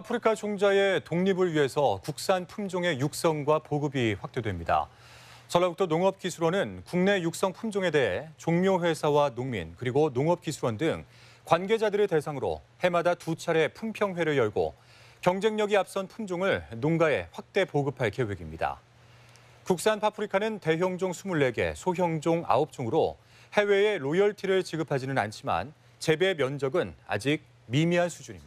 파프리카 종자의 독립을 위해서 국산 품종의 육성과 보급이 확대됩니다. 전라북도 농업기술원은 국내 육성 품종에 대해 종묘회사와 농민 그리고 농업기술원 등 관계자들을 대상으로 해마다 두 차례 품평회를 열고 경쟁력이 앞선 품종을 농가에 확대 보급할 계획입니다. 국산 파프리카는 대형종 24개, 소형종 9종으로 해외에 로열티를 지급하지는 않지만 재배 면적은 아직 미미한 수준입니다.